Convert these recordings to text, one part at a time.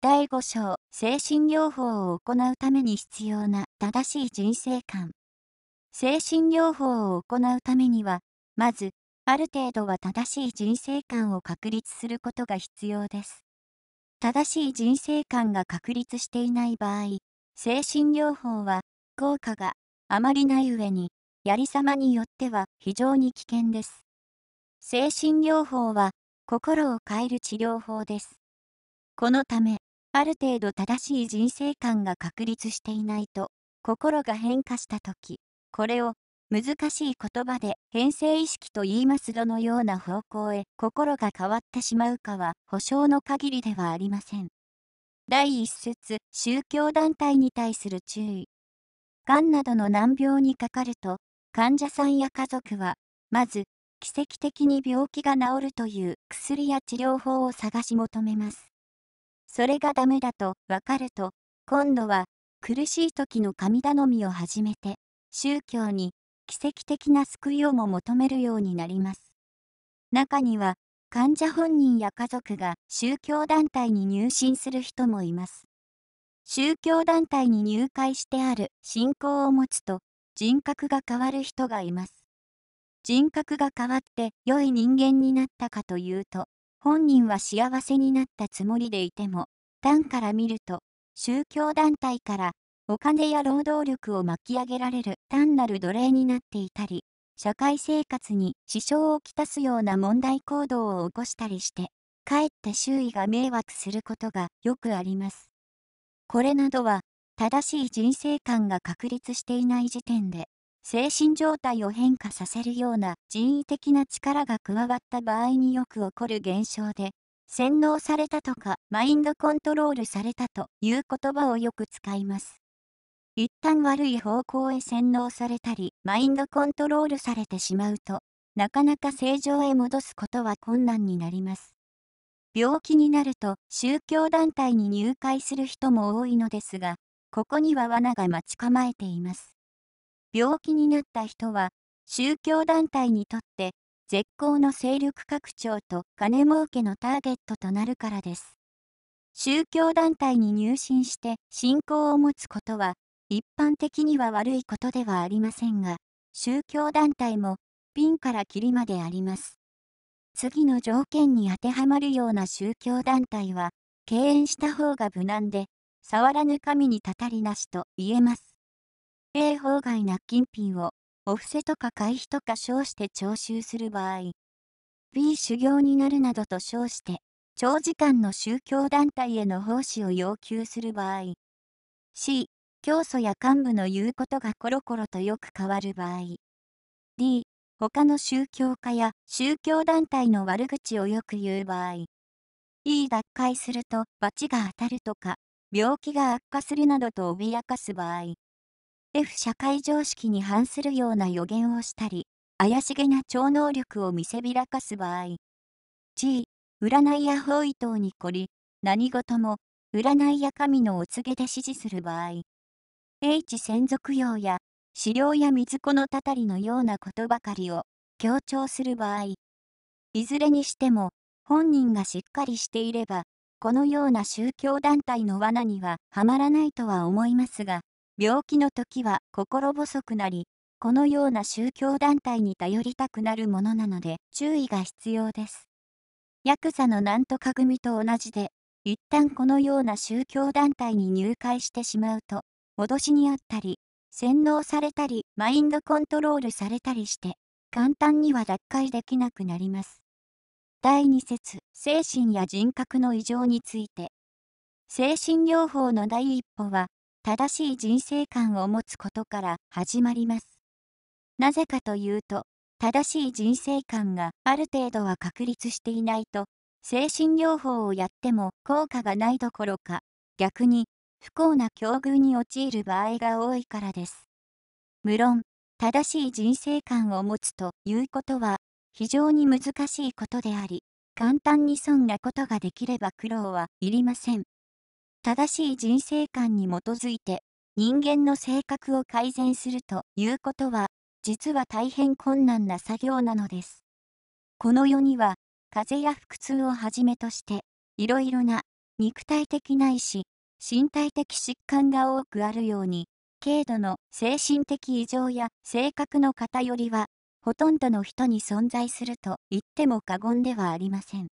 第5章、精神療法を行うために必要な正しい人生観。精神療法を行うためには、まず、ある程度は正しい人生観を確立することが必要です。正しい人生観が確立していない場合、精神療法は効果があまりない上に、やりさまによっては非常に危険です。精神療法は心を変える治療法です。このため、ある程度正しい人生観が確立していないと、心が変化した時、これを難しい言葉で変性意識と言いますどのような方向へ心が変わってしまうかは保証の限りではありません。第一節宗教団体に対する注意。がんなどの難病にかかると、患者さんや家族は、まず、奇跡的に病気が治るという薬や治療法を探し求めます。それがダメだとわかると、今度は苦しい時の神頼みを始めて、宗教に奇跡的な救いをも求めるようになります。中には、患者本人や家族が宗教団体に入信する人もいます。宗教団体に入会してある信仰を持つと、人格が変わる人がいます。人格が変わって良い人間になったかというと、本人は幸せになったつもりでいても、端から見ると、宗教団体からお金や労働力を巻き上げられる単なる奴隷になっていたり、社会生活に支障をきたすような問題行動を起こしたりして、かえって周囲が迷惑することがよくあります。これなどは、正しい人生観が確立していない時点で、精神状態を変化させるような人為的な力が加わった場合によく起こる現象で、洗脳されたとかマインドコントロールされたという言葉をよく使います。一旦悪い方向へ洗脳されたりマインドコントロールされてしまうとなかなか正常へ戻すことは困難になります。病気になると宗教団体に入会する人も多いのですがここには罠が待ち構えています。病気になった人は宗教団体にとって絶好の勢力拡張と金儲けのターゲットとなるからです。宗教団体に入信して信仰を持つことは一般的には悪いことではありませんが、宗教団体もピンからキリまであります。次の条件に当てはまるような宗教団体は、敬遠した方が無難で、触らぬ神にたたりなしと言えます。A 法外な金品をお布施とか会費とか称して徴収する場合、B 修行になるなどと称して、長時間の宗教団体への奉仕を要求する場合、C、教祖や幹部の言うことがコロコロとよく変わる場合、D、他の宗教家や宗教団体の悪口をよく言う場合、E 脱会すると罰が当たるとか、病気が悪化するなどと脅かす場合、F 社会常識に反するような予言をしたり、怪しげな超能力を見せびらかす場合、G、占いや方位等に凝り、何事も、占いや神のお告げで指示する場合、H 専属用や、資料や水子のたたりのようなことばかりを強調する場合、いずれにしても、本人がしっかりしていれば、このような宗教団体の罠にははまらないとは思いますが、病気の時は心細くなり、このような宗教団体に頼りたくなるものなので注意が必要です。ヤクザのなんとか組と同じで、一旦このような宗教団体に入会してしまうと、脅しにあったり、洗脳されたり、マインドコントロールされたりして、簡単には脱会できなくなります。第2節、精神や人格の異常について。精神療法の第一歩は、正しい人生観を持つことから始まります。なぜかというと、正しい人生観がある程度は確立していないと、精神療法をやっても効果がないどころか、逆に不幸な境遇に陥る場合が多いからです。無論、正しい人生観を持つということは、非常に難しいことであり、簡単に損なことができれば苦労はいりません。正しい人生観に基づいて人間の性格を改善するということは実は大変困難な作業なのです。この世には風邪や腹痛をはじめとしていろいろな肉体的ないし身体的疾患が多くあるように軽度の精神的異常や性格の偏りはほとんどの人に存在すると言っても過言ではありません。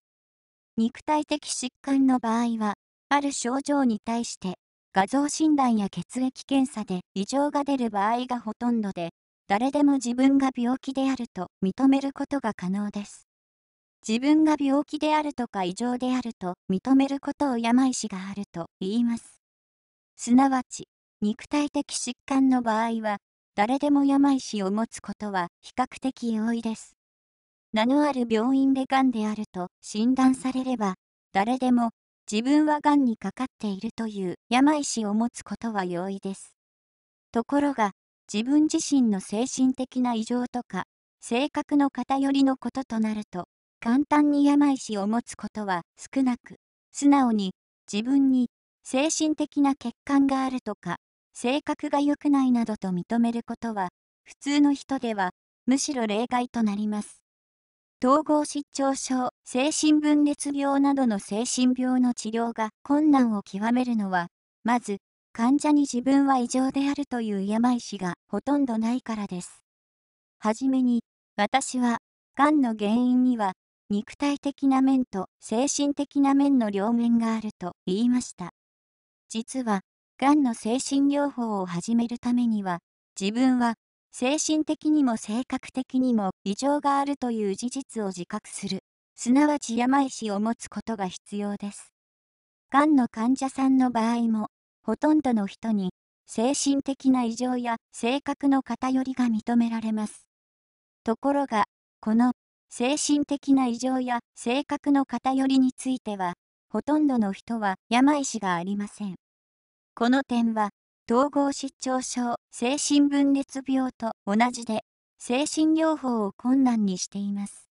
肉体的疾患の場合はある症状に対して画像診断や血液検査で異常が出る場合がほとんどで誰でも自分が病気であると認めることが可能です。自分が病気であるとか異常であると認めることを病死があると言います。すなわち、肉体的疾患の場合は、誰でも病死を持つことは比較的容易です。名のある病院で癌であると診断されれば、誰でも自分は癌にかかっているという病死を持つことは容易です。ところが、自分自身の精神的な異常とか、性格の偏りのこととなると、簡単に病死を持つことは少なく、素直に自分に精神的な欠陥があるとか、性格が良くないなどと認めることは、普通の人ではむしろ例外となります。統合失調症、精神分裂病などの精神病の治療が困難を極めるのは、まず、患者に自分は異常であるという病死がほとんどないからです。はじめに、私は、がんの原因には、肉体的な面と精神的な面の両面があると言いました。実は、がんの精神療法を始めるためには、自分は精神的にも性格的にも異常があるという事実を自覚する、すなわち病死を持つことが必要です。がんの患者さんの場合も、ほとんどの人に精神的な異常や性格の偏りが認められます。ところが、この精神的な異常や性格の偏りについては、ほとんどの人は病死がありません。この点は、統合失調症、精神分裂病と同じで、精神療法を困難にしています。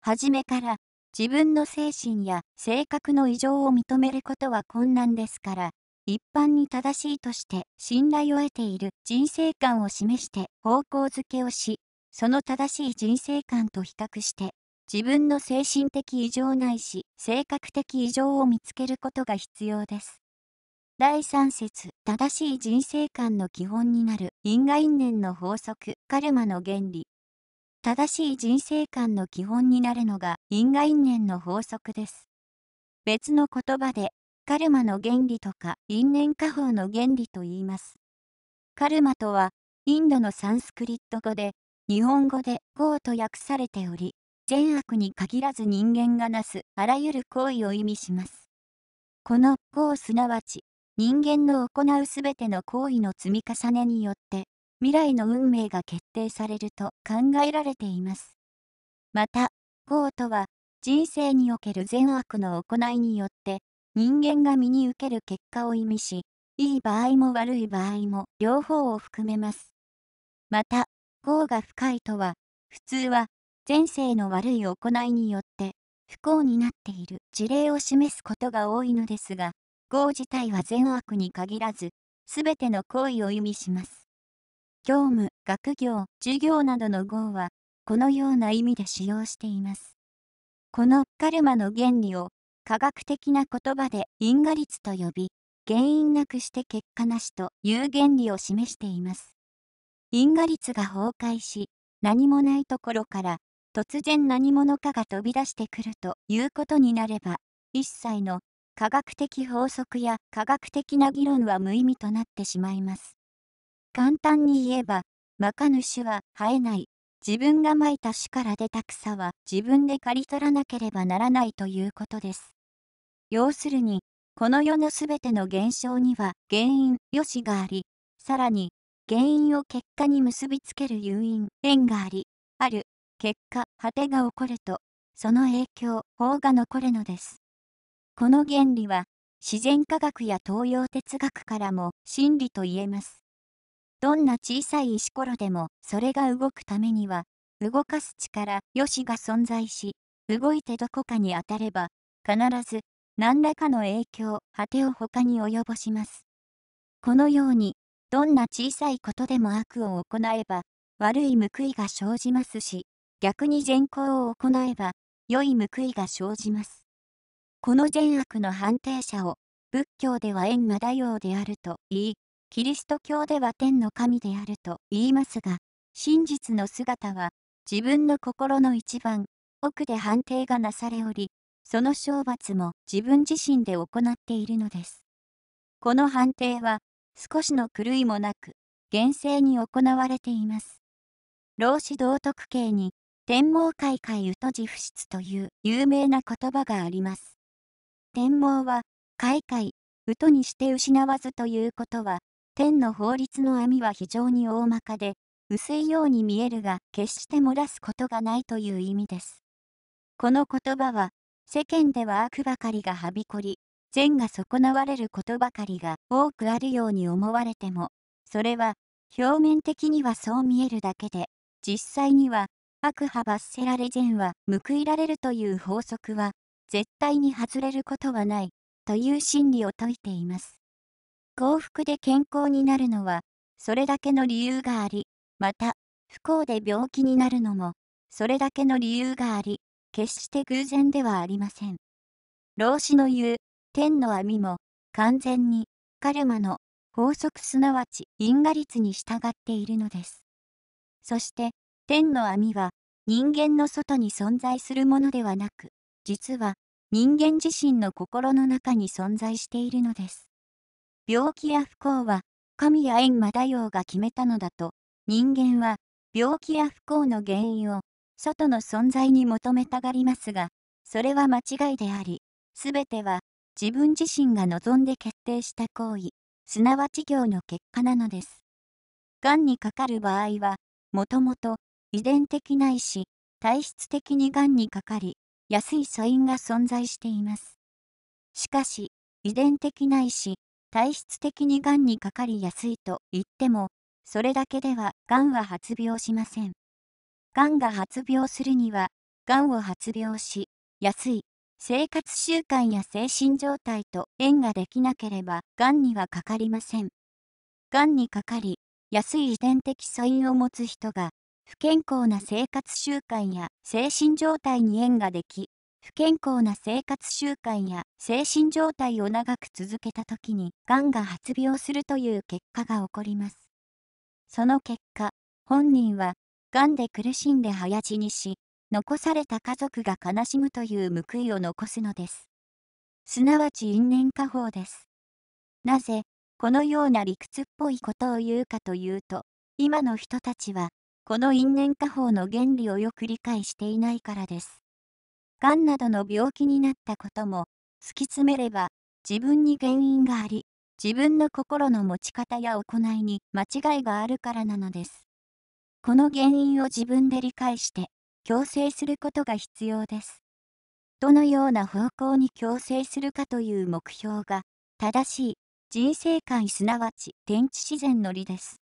はじめから、自分の精神や性格の異常を認めることは困難ですから、一般に正しいとして信頼を得ている人生観を示して方向づけをし、その正しい人生観と比較して、自分の精神的異常ないし、性格的異常を見つけることが必要です。第3節正しい人生観の基本になる因果因縁の法則カルマの原理正しい人生観の基本になるのが因果因縁の法則です別の言葉でカルマの原理とか因縁化法の原理と言いますカルマとはインドのサンスクリット語で日本語で「業」と訳されており善悪に限らず人間がなすあらゆる行為を意味しますこの「業」すなわち人間の行うすべての行為の積み重ねによって、未来の運命が決定されると考えられています。また、業とは、人生における善悪の行いによって、人間が身に受ける結果を意味し、いい場合も悪い場合も両方を含めます。また、業が深いとは、普通は、前世の悪い行いによって、不幸になっている事例を示すことが多いのですが、業自体は善悪に限らず、すべての行為を意味します。業務、学業、授業などの業は、このような意味で使用しています。このカルマの原理を、科学的な言葉で因果律と呼び、原因なくして結果なしという原理を示しています。因果律が崩壊し、何もないところから、突然何者かが飛び出してくるということになれば、一切の科学的法則や科学的な議論は無意味となってしまいます。簡単に言えば、まかぬ種は生えない。自分がまいた種から出た草は自分で刈り取らなければならないということです。要するに、この世のすべての現象には原因、良しがあり、さらに、原因を結果に結びつける誘因、縁があり、ある、結果、果てが起こると、その影響、法が残るのです。この原理は自然科学や東洋哲学からも真理と言えます。どんな小さい石ころでもそれが動くためには動かす力よしが存在し動いてどこかに当たれば必ず何らかの影響果てを他に及ぼします。このようにどんな小さいことでも悪を行えば悪い報いが生じますし逆に善行を行えば良い報いが生じます。この善悪の判定者を仏教では閻魔大王であると言い、キリスト教では天の神であると言いますが、真実の姿は自分の心の一番奥で判定がなされおり、その懲罰も自分自身で行っているのです。この判定は少しの狂いもなく、厳正に行われています。老子道徳経に天網開会宇都寺不出という有名な言葉があります。天網は、開会、とにして失わずということは、天の法律の網は非常に大まかで、薄いように見えるが、決して漏らすことがないという意味です。この言葉は、世間では悪ばかりがはびこり、善が損なわれることばかりが多くあるように思われても、それは、表面的にはそう見えるだけで、実際には、悪派罰せられ善は報いられるという法則は、絶対に外れることはない、という心理を説いています。幸福で健康になるのは、それだけの理由があり、また、不幸で病気になるのも、それだけの理由があり、決して偶然ではありません。老子の言う、天の網も、完全に、カルマの法則すなわち因果律に従っているのです。そして、天の網は、人間の外に存在するものではなく、実は、人間自身の心の中に存在しているのです。病気や不幸は神や閻魔大王が決めたのだと、人間は病気や不幸の原因を外の存在に求めたがりますが、それは間違いであり、全ては自分自身が望んで決定した行為、すなわち行の結果なのです。がんにかかる場合は、もともと遺伝的ないし、体質的にがんにかかり、安い素因が存在しています。しかし、遺伝的ないし、体質的にがんにかかりやすいと言っても、それだけではがんは発病しません。がんが発病するには、がんを発病し、安い、生活習慣や精神状態と縁ができなければ、がんにはかかりません。がんにかかり、安い遺伝的素因を持つ人が不健康な生活習慣や精神状態に縁ができ、不健康な生活習慣や精神状態を長く続けた時に、がんが発病するという結果が起こります。その結果、本人は、がんで苦しんで早死にし、残された家族が悲しむという報いを残すのです。すなわち因縁家法です。なぜ、このような理屈っぽいことを言うかというと、今の人たちは、この因縁家法の原理をよく理解していないからです。がんなどの病気になったことも、突き詰めれば、自分に原因があり、自分の心の持ち方や行いに間違いがあるからなのです。この原因を自分で理解して、強制することが必要です。どのような方向に強制するかという目標が、正しい人生観すなわち天地自然の理です。